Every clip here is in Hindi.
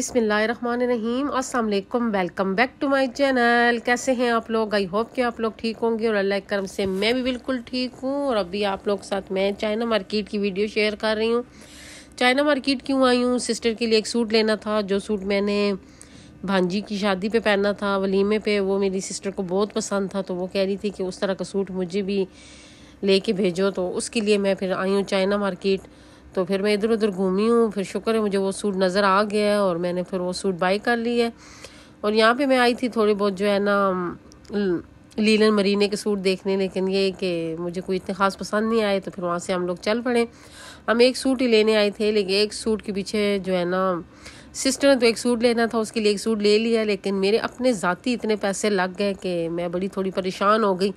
बिसमीम असलम welcome back to my channel कैसे हैं आप लोग आई होप कि आप लोग ठीक होंगे और अल्लाह करम से मैं भी बिल्कुल ठीक हूँ और अभी आप लोग के साथ मैं चाइना मार्केट की वीडियो शेयर कर रही हूँ चाइना मार्केट क्यों आई हूँ सिस्टर के लिए एक सूट लेना था जो सूट मैंने भांजी की शादी पर पहना था वलीमे पर वो मेरी सिस्टर को बहुत पसंद था तो वो कह रही थी कि उस तरह का सूट मुझे भी कर भेजो तो उसके लिए मैं फिर आई हूँ चाइना मार्केट तो फिर मैं इधर उधर घूमी हूँ फिर शुक्र है मुझे वो सूट नज़र आ गया है और मैंने फिर वो सूट बाई कर लिया है और यहाँ पे मैं आई थी थोड़ी बहुत जो है ना लीलन मरीने के सूट देखने लेकिन ये कि मुझे कोई इतने ख़ास पसंद नहीं आए तो फिर वहाँ से हम लोग चल पड़े हम एक सूट ही लेने आए थे लेकिन एक सूट के पीछे जो है ना सिस्टर ने तो एक सूट लेना था उसके लिए एक सूट ले लिया लेकिन मेरे अपने ज़ाती इतने पैसे लग गए कि मैं बड़ी थोड़ी परेशान हो गई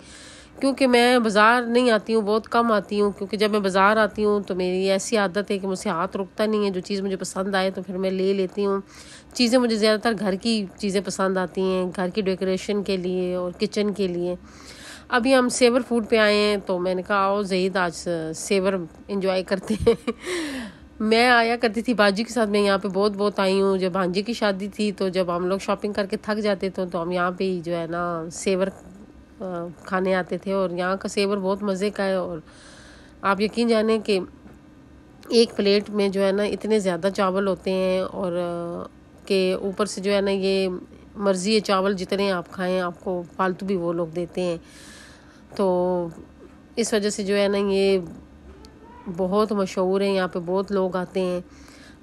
क्योंकि मैं बाज़ार नहीं आती हूँ बहुत कम आती हूँ क्योंकि जब मैं बाज़ार आती हूँ तो मेरी ऐसी आदत है कि मुझसे हाथ रुकता नहीं है जो चीज़ मुझे पसंद आए तो फिर मैं ले लेती हूँ चीज़ें मुझे ज़्यादातर घर की चीज़ें पसंद आती हैं घर की डेकोरेशन के लिए और किचन के लिए अभी हम सेवर फूड पे आए हैं तो मैंने कहा आओ जहीद आज सेवर इंजॉय करते हैं मैं आया करती थी बाजी के साथ मैं यहाँ पे बहुत बहुत आई हूँ जब भांजी की शादी थी तो जब हम लोग शॉपिंग करके थक जाते थे तो हम यहाँ पे ही जो है ना सेवर खाने आते थे और यहाँ का सेवर बहुत मज़े का है और आप यकीन जाने कि एक प्लेट में जो है ना इतने ज़्यादा चावल होते हैं और के ऊपर से जो है ना ये मर्ज़ी है चावल जितने आप खाएं आपको फालतू भी वो लोग देते हैं तो इस वजह से जो है ना ये बहुत मशहूर है यहाँ पे बहुत लोग आते हैं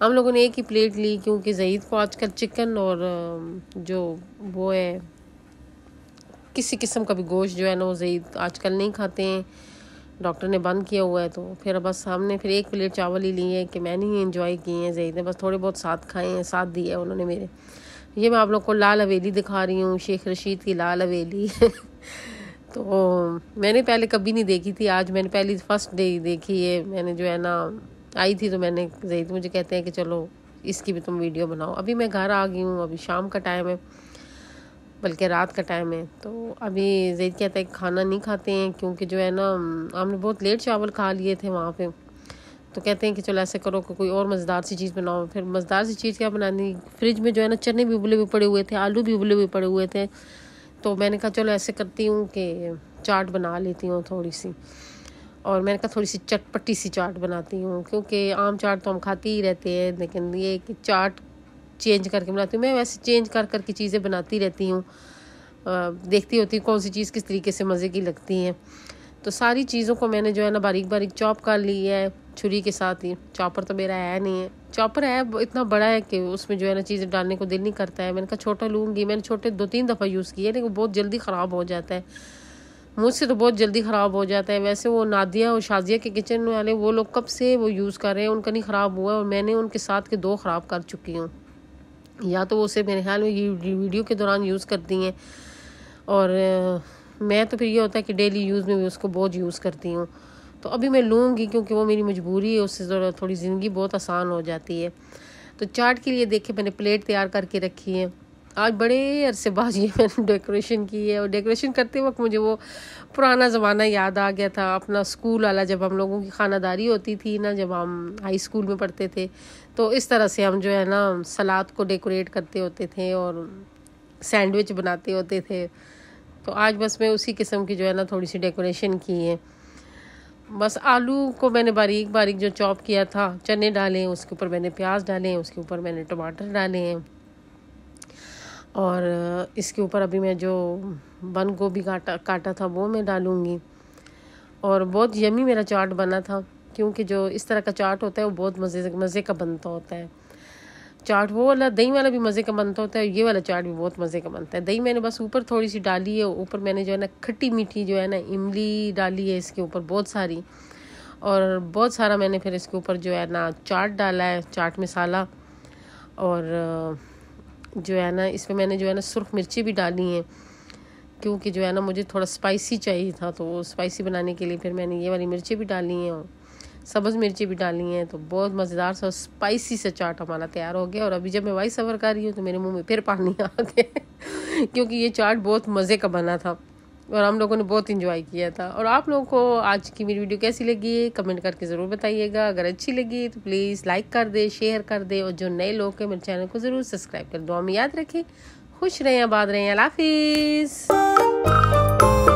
हम लोगों ने एक ही प्लेट ली क्योंकि जहीद को आजकल चिकन और जो वो है किसी किस्म का भी गोश्त जो है ना वो जईद आजकल नहीं खाते हैं डॉक्टर ने बंद किया हुआ है तो फिर बस हमने फिर एक प्लेट चावल ही लिए कि मैंने ही इन्जॉय किए हैं जईद ने बस थोड़े बहुत साथ खाए हैं साथ दिए हैं उन्होंने मेरे ये मैं आप लोग को लाल हवेली दिखा रही हूँ शेख रशीद की लाल हवेली तो मैंने पहले कभी नहीं देखी थी आज मैंने पहली फर्स्ट डे देखी है मैंने जो है ना आई थी तो मैंने जईद मुझे कहते हैं कि चलो इसकी भी तुम वीडियो बनाओ अभी मैं घर आ गई हूँ अभी शाम का टाइम है बल्कि रात का टाइम है तो अभी जैद कहता है खाना नहीं खाते हैं क्योंकि जो है ना हमने बहुत लेट चावल खा लिए थे वहाँ पे तो कहते हैं कि चलो ऐसे करो कि कोई और मज़ेदार सी चीज़ बनाओ फिर मज़ेदार सी चीज़ क्या बनानी फ्रिज में जो है ना चने भी उबले हुए पड़े हुए थे आलू भी उबले हुए पड़े हुए थे तो मैंने कहा चलो ऐसे करती हूँ कि चाट बना लेती हूँ थोड़ी सी और मैंने कहा थोड़ी सी चटपटी सी चाट बनाती हूँ क्योंकि आम चाट तो हम खाते ही रहते हैं लेकिन ये कि चाट चेंज करके बनाती हूँ मैं वैसे चेंज कर कर के चीज़ें बनाती रहती हूँ देखती होती हूँ कौन सी चीज़ किस तरीके से मज़े की लगती है तो सारी चीज़ों को मैंने जो है ना बारीक बारीक चॉप कर ली है छुरी के साथ ही चॉपर तो मेरा है नहीं है चॉपर है इतना बड़ा है कि उसमें जो है ना चीज़ें डालने को दिल नहीं करता है मैंने कहा छोटा लूँगी मैंने छोटे दो तीन दफ़ा यूज़ किया लेकिन बहुत जल्दी ख़राब हो जाता है मुझसे तो बहुत जल्दी ख़राब हो जाता है वैसे वो नादिया और शाजिया के किचन वाले वो लोग कब से वो यूज़ कर रहे हैं उनका नहीं ख़राब हुआ और मैंने उनके साथ के दो ख़राब कर चुकी हूँ या तो वो उसे मेरे ख्याल में ये वीडियो के दौरान यूज़ करती हैं और मैं तो फिर ये होता है कि डेली यूज़ में भी उसको बहुत यूज़ करती हूँ तो अभी मैं लूँगी क्योंकि वो मेरी मजबूरी है उससे थोड़ी ज़िंदगी बहुत आसान हो जाती है तो चाट के लिए देखे मैंने प्लेट तैयार करके रखी है आज बड़े अरसे बाद ये मैंने डेकोरेशन की है और डेकोरेशन करते वक्त मुझे वो पुराना ज़माना याद आ गया था अपना स्कूल वाला जब हम लोगों की खानादारी होती थी ना जब हम हाई स्कूल में पढ़ते थे तो इस तरह से हम जो है ना सलाद को डेकोरेट करते होते थे और सैंडविच बनाते होते थे तो आज बस मैं उसी किस्म की जो है ना थोड़ी सी डेकोरेशन की है बस आलू को मैंने बारीक बारीक जो चॉप किया था चने डाले उसके ऊपर मैंने प्याज डाले उसके ऊपर मैंने टमाटर डाले हैं और इसके ऊपर अभी मैं जो बंद गोभी काटा काटा था वो मैं डालूँगी और बहुत यमी मेरा चाट बना था क्योंकि जो इस तरह का चाट होता है वो बहुत मज़े मज़े का बनता होता है चाट वो वाला दही वाला भी मज़े का बनता होता है ये वाला चाट भी बहुत मज़े का बनता है दही मैंने बस ऊपर थोड़ी सी डाली है ऊपर मैंने जो है ना खट्टी मीठी जो है ना इमली डाली है इसके ऊपर बहुत सारी और बहुत सारा मैंने फिर इसके ऊपर जो है ना चाट डाला है चाट मसाला और जो है ना इसमें मैंने जो है ना सुरख मिर्ची भी डाली हैं क्योंकि जो है ना मुझे थोड़ा स्पाइसी चाहिए था तो स्पाइसी बनाने के लिए फिर मैंने ये वाली मिर्ची भी डाली हैं सब्ज़ मिर्ची भी डाली हैं तो बहुत मज़ेदार सा स्पाइसी सा चाट हमारा तैयार हो गया और अभी जब मैं वाइस सफ़र कर रही हूँ तो मेरे मुंह में फिर पानी आ गया क्योंकि ये चाट बहुत मज़े का बना था और हम लोगों ने बहुत इंजॉय किया था और आप लोगों को आज की मेरी वीडियो कैसी लगी है कमेंट करके ज़रूर बताइएगा अगर अच्छी लगी तो प्लीज़ लाइक कर दे शेयर कर दे और जो नए लोग हैं मेरे चैनल को ज़रूर सब्सक्राइब कर दो हम याद रखें खुश रहें आबाद रहें अलाफिज़ हाफिज़